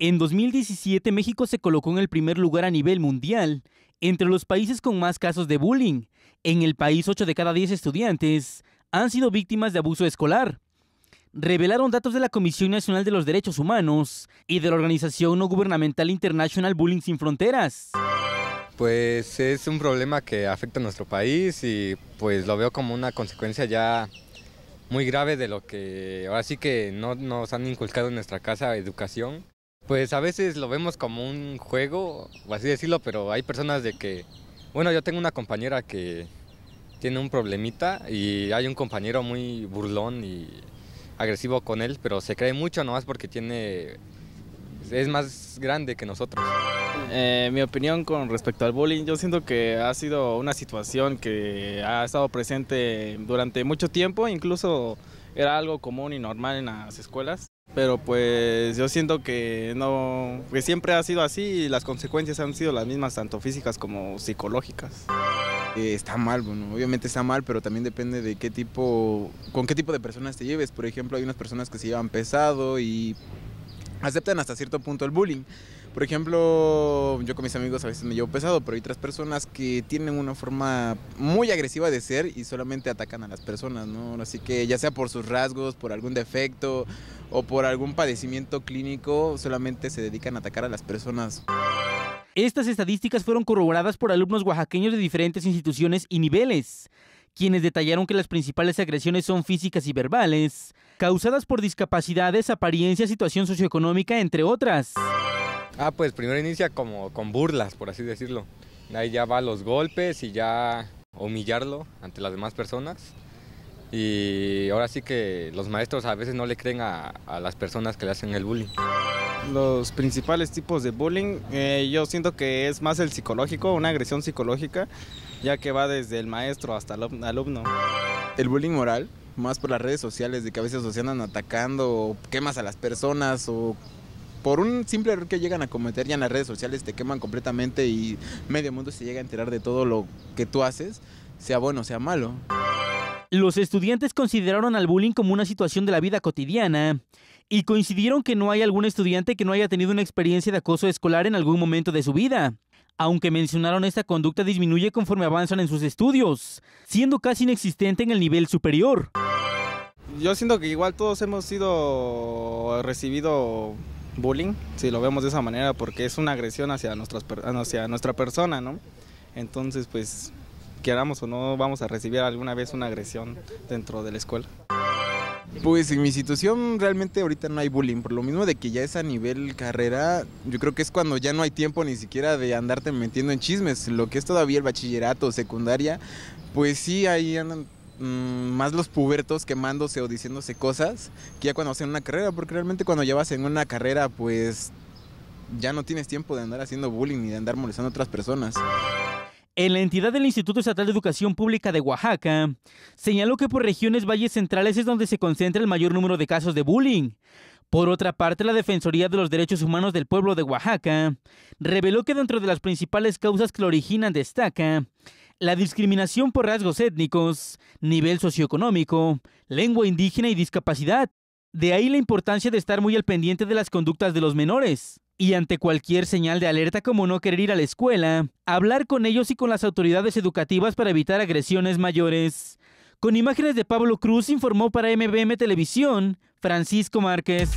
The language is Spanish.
En 2017 México se colocó en el primer lugar a nivel mundial entre los países con más casos de bullying. En el país 8 de cada 10 estudiantes han sido víctimas de abuso escolar. Revelaron datos de la Comisión Nacional de los Derechos Humanos y de la organización no gubernamental International Bullying Sin Fronteras. Pues es un problema que afecta a nuestro país y pues lo veo como una consecuencia ya muy grave de lo que ahora sí que no nos han inculcado en nuestra casa educación. Pues a veces lo vemos como un juego, o así decirlo, pero hay personas de que, bueno, yo tengo una compañera que tiene un problemita y hay un compañero muy burlón y agresivo con él, pero se cree mucho nomás porque tiene es más grande que nosotros. Eh, mi opinión con respecto al bullying, yo siento que ha sido una situación que ha estado presente durante mucho tiempo, incluso era algo común y normal en las escuelas pero pues yo siento que no, que siempre ha sido así y las consecuencias han sido las mismas, tanto físicas como psicológicas. Eh, está mal, bueno, obviamente está mal, pero también depende de qué tipo, con qué tipo de personas te lleves. Por ejemplo, hay unas personas que se llevan pesado y aceptan hasta cierto punto el bullying. Por ejemplo, yo con mis amigos a veces me llevo pesado, pero hay otras personas que tienen una forma muy agresiva de ser y solamente atacan a las personas, ¿no? Así que ya sea por sus rasgos, por algún defecto o por algún padecimiento clínico solamente se dedican a atacar a las personas. Estas estadísticas fueron corroboradas por alumnos oaxaqueños de diferentes instituciones y niveles, quienes detallaron que las principales agresiones son físicas y verbales, causadas por discapacidades, apariencia, situación socioeconómica, entre otras. Ah, pues primero inicia como con burlas, por así decirlo. Ahí ya va los golpes y ya humillarlo ante las demás personas y ahora sí que los maestros a veces no le creen a, las personas que le hacen el bullying. Los principales tipos de bullying, eh, yo siento que es más el psicológico, una agresión psicológica, ya que va desde el maestro hasta el alumno. El bullying moral, más por las redes sociales, de que a veces los andan atacando, o quemas a las personas, o por un simple error que llegan a cometer ya en las redes sociales te queman completamente y medio mundo se llega a enterar de todo lo que tú haces, sea bueno o sea malo. Los estudiantes consideraron al bullying como una situación de la vida cotidiana y coincidieron que no hay algún estudiante que no haya tenido una experiencia de acoso escolar en algún momento de su vida. Aunque mencionaron esta conducta disminuye conforme avanzan en sus estudios, siendo casi inexistente en el nivel superior. Yo siento que igual todos hemos sido recibido bullying, si lo vemos de esa manera, porque es una agresión hacia, nuestras, hacia nuestra persona, ¿no? Entonces, pues queramos o no, vamos a recibir alguna vez una agresión dentro de la escuela. Pues en mi situación realmente ahorita no hay bullying, por lo mismo de que ya es a nivel carrera, yo creo que es cuando ya no hay tiempo ni siquiera de andarte metiendo en chismes, lo que es todavía el bachillerato, secundaria, pues sí, ahí andan mm, más los pubertos quemándose o diciéndose cosas que ya cuando hacen una carrera, porque realmente cuando ya vas en una carrera, pues ya no tienes tiempo de andar haciendo bullying ni de andar molestando a otras personas. En la entidad del Instituto Estatal de Educación Pública de Oaxaca, señaló que por regiones valles centrales es donde se concentra el mayor número de casos de bullying. Por otra parte, la Defensoría de los Derechos Humanos del Pueblo de Oaxaca reveló que dentro de las principales causas que lo originan destaca la discriminación por rasgos étnicos, nivel socioeconómico, lengua indígena y discapacidad. De ahí la importancia de estar muy al pendiente de las conductas de los menores. Y ante cualquier señal de alerta como no querer ir a la escuela, hablar con ellos y con las autoridades educativas para evitar agresiones mayores. Con imágenes de Pablo Cruz informó para MBM Televisión, Francisco Márquez.